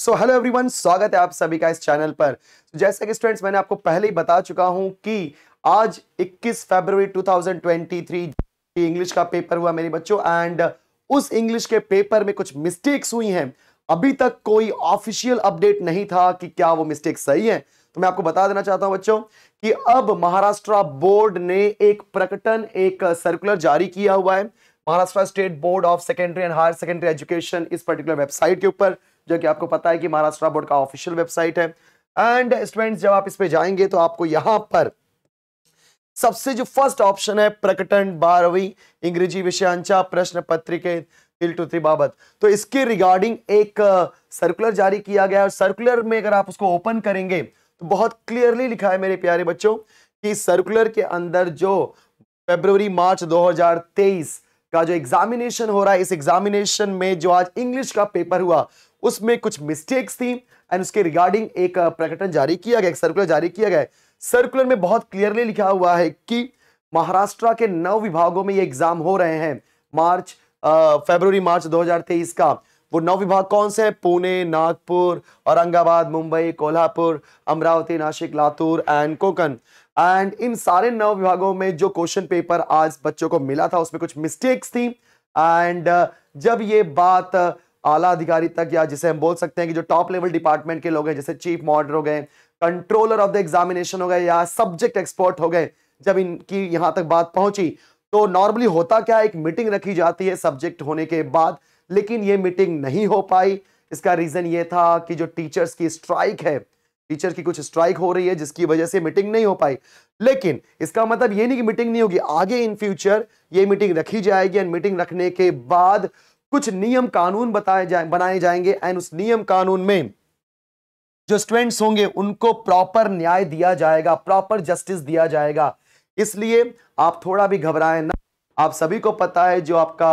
so hello everyone स्वागत है आप सभी का इस चैनल पर so, जैसा कि स्टूडेंट्स मैंने आपको पहले ही बता चुका हूं कि आज 21 फरवरी 2023 की इंग्लिश का पेपर हुआ मेरे बच्चों एंड उस इंग्लिश के पेपर में कुछ मिस्टेक्स हुई हैं अभी तक कोई ऑफिशियल अपडेट नहीं था कि क्या वो मिस्टेक सही है तो मैं आपको बता देना चाहता हूं बच्चों कि अब महाराष्ट्र बोर्ड ने एक प्रकटन एक सर्कुलर जारी किया हुआ है Maharashtra state board of secondary and higher secondary education इस पर्टिकुलर वेबसाइट के ऊपर जो कि आपको पता है कि महाराष्ट्र बोर्ड का ऑफिशियल वेबसाइट है एंड स्टूडेंट्स जब आप इस पे जाएंगे तो आपको यहाँ पर सबसे जो फर्स्ट ऑप्शन है प्रकटन बारहवीं अंग्रेजी विषयांचा प्रश्न पत्रिके तिलटुत्री बाबत तो इसके रिगार्डिंग एक सर्कुलर जारी किया गया और सर्कुलर में अगर आप उसको ओपन करेंगे तो बहुत क्लियरली लिखा है मेरे प्यारे बच्चों कि सर्कुलर के अंदर जो फेब्रवरी मार्च 2023 का जो एग्जामिनेशन हो रहा है इस एग्जामिनेशन में जो आज इंग्लिश का पेपर हुआ उसमें कुछ मिस्टेक्स थी एंड उसके रिगार्डिंग एक प्रकटन जारी किया गया एक सर्कुलर जारी किया गया सर्कुलर में बहुत क्लियरली लिखा हुआ है कि महाराष्ट्र के नौ विभागों में ये एग्जाम हो रहे हैं मार्च फेबर मार्च दो का वो नौ विभाग कौन से हैं पुणे नागपुर औरंगाबाद मुंबई कोल्हापुर अमरावती नासिक लातूर एंड कोकन एंड इन सारे नौ विभागों में जो क्वेश्चन पेपर आज बच्चों को मिला था उसमें कुछ मिस्टेक्स थी एंड uh, जब ये बात uh, आला अधिकारी तक या जिसे हम बोल सकते हैं कि जो टॉप लेवल डिपार्टमेंट के लोग हैं जैसे चीफ मॉडर हो गए कंट्रोलर ऑफ द एग्जामिनेशन हो गए या सब्जेक्ट एक्सपर्ट हो गए जब इनकी यहां तक बात पहुंची तो नॉर्मली होता क्या एक मीटिंग रखी जाती है सब्जेक्ट होने के बाद लेकिन ये मीटिंग नहीं हो पाई इसका रीज़न ये था कि जो टीचर्स की स्ट्राइक है टीचर की कुछ स्ट्राइक हो रही है जिसकी वजह से मीटिंग नहीं हो पाई लेकिन इसका मतलब ये नहीं कि मीटिंग नहीं होगी आगे इन फ्यूचर ये मीटिंग रखी जाएगी एंड मीटिंग रखने के बाद कुछ नियम कानून बताए जाए बनाए जाएंगे एंड उस नियम कानून में जो स्टूडेंट्स होंगे उनको प्रॉपर न्याय दिया जाएगा प्रॉपर जस्टिस दिया जाएगा इसलिए आप थोड़ा भी घबराएं ना आप सभी को पता है जो आपका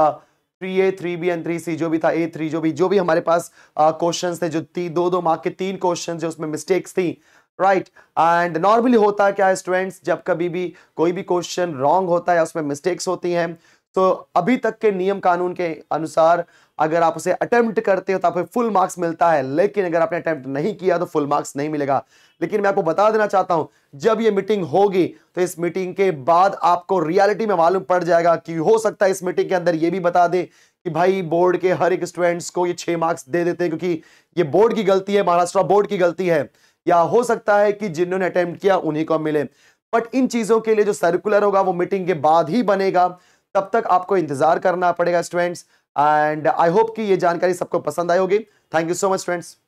three A three B and three C जो भी था ए थ्री जो भी जो भी हमारे पास क्वेश्चन uh, थे जो ती, दो दो मार्क के तीन क्वेश्चन थे उसमें मिस्टेक्स थी राइट एंड नॉर्मली होता क्या स्टूडेंट्स जब कभी भी कोई भी क्वेश्चन रॉन्ग होता है उसमें मिस्टेक्स होती हैं तो अभी तक के नियम कानून के अनुसार अगर आप उसे अटेम्प्ट करते हो तो आपको फुल मार्क्स मिलता है लेकिन अगर आपने अटेम्प्ट नहीं किया तो फुल मार्क्स नहीं मिलेगा लेकिन मैं आपको बता देना चाहता हूं जब ये मीटिंग होगी तो इस मीटिंग के बाद आपको रियलिटी में मालूम पड़ जाएगा कि हो सकता है इस मीटिंग के अंदर ये भी बता दे कि भाई बोर्ड के हर एक स्टूडेंट्स को ये छह मार्क्स दे देते हैं क्योंकि ये बोर्ड की गलती है महाराष्ट्र बोर्ड की गलती है या हो सकता है कि जिन्होंने अटैम्प्ट किया उन्हीं को मिले बट इन चीज़ों के लिए जो सर्कुलर होगा वो मीटिंग के बाद ही बनेगा तब तक आपको इंतजार करना पड़ेगा स्टूडेंट्स एंड आई होप कि ये जानकारी सबको पसंद आई होगी thank you so much students